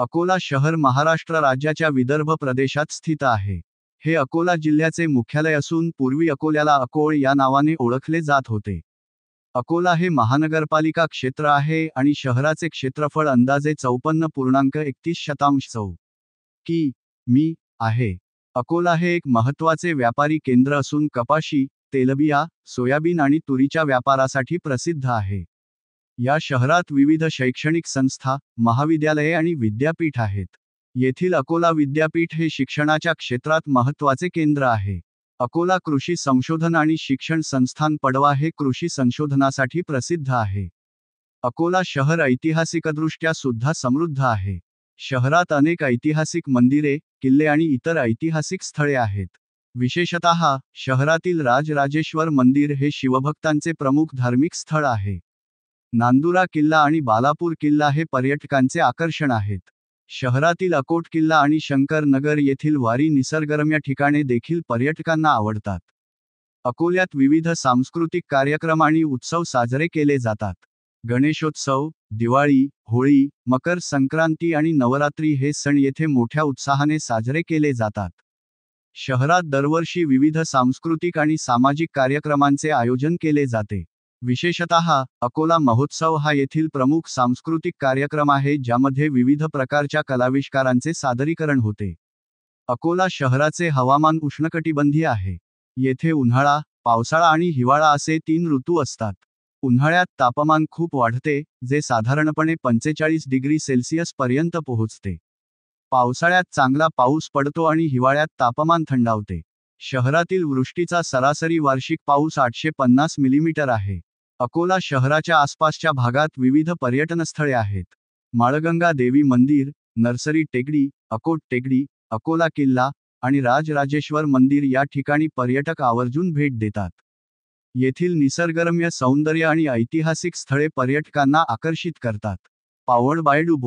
अकोला शहर महाराष्ट्र राज्याच्या विदर्भ प्रदेशात स्थित आहे हे अकोला जिल्ह्याचे मुख्यालय असून पूर्वी अकोल्याला अकोळ या नावाने ओळखले जात होते अकोला हे महानगरपालिका क्षेत्र आहे आणि शहराचे क्षेत्रफळ अंदाजे चौपन्न पूर्णांक एकतीस शतांश चौ की मी आहे अकोला हे एक महत्त्वाचे व्यापारी केंद्र असून कपाशी तेलबिया सोयाबीन आणि तुरीच्या व्यापारासाठी प्रसिद्ध आहे या शहरात विविध शैक्षणिक संस्था महाविद्यालये आणि विद्यापीठ आहेत येथील अकोला विद्यापीठ हे शिक्षणाच्या क्षेत्रात महत्त्वाचे केंद्र आहे अकोला कृषी संशोधन आणि शिक्षण संस्थान पडवा हे कृषी संशोधनासाठी प्रसिद्ध आहे अकोला शहर ऐतिहासिकदृष्ट्या सुद्धा समृद्ध आहे शहरात अनेक ऐतिहासिक मंदिरे किल्ले आणि इतर ऐतिहासिक स्थळे आहेत विशेषत शहरातील राजराजेश्वर मंदिर हे शिवभक्तांचे प्रमुख धार्मिक स्थळ आहे नांदुरा किल्ला आणि बालापूर किल्ला हे पर्यटकांचे आकर्षण आहेत शहरातील अकोट किल्ला आणि शंकरनगर येथील वारी निसर्गरम्य ठिकाणे देखील पर्यटकांना आवडतात अकोल्यात विविध सांस्कृतिक कार्यक्रम आणि उत्सव साजरे केले जातात गणेशोत्सव दिवाळी होळी मकर संक्रांती आणि नवरात्री हे सण येथे मोठ्या उत्साहाने साजरे केले जातात शहरात दरवर्षी विविध सांस्कृतिक आणि सामाजिक कार्यक्रमांचे आयोजन केले जाते विशेषत अकोला महोत्सव हा येथील प्रमुख सांस्कृतिक कार्यक्रम आहे ज्यामध्ये विविध प्रकारच्या कलाविष्कारांचे सादरीकरण होते अकोला शहराचे हवामान उष्णकटिबंधीय आहे येथे उन्हाळा पावसाळा आणि हिवाळा असे तीन ऋतू असतात उन्हाळ्यात तापमान खूप वाढते जे साधारणपणे पंचेचाळीस डिग्री सेल्सिअस पर्यंत पोहोचते पावसाळ्यात चांगला पाऊस पडतो आणि हिवाळ्यात तापमान थंडावते शहरातील वृष्टीचा सरासरी वार्षिक पाऊस आठशे पन्नास मिलीमीटर आहे अकोला शहराच्या आसपासच्या भागात विविध पर्यटनस्थळे आहेत माळगंगा देवी मंदिर नर्सरी टेकडी अकोट टेकडी अकोला किल्ला आणि राजराजेश्वर मंदिर या ठिकाणी पर्यटक आवर्जून भेट देतात येथील निसर्गरम्य सौंदर्य आणि ऐतिहासिक स्थळे पर्यटकांना आकर्षित करतात पावड बायडू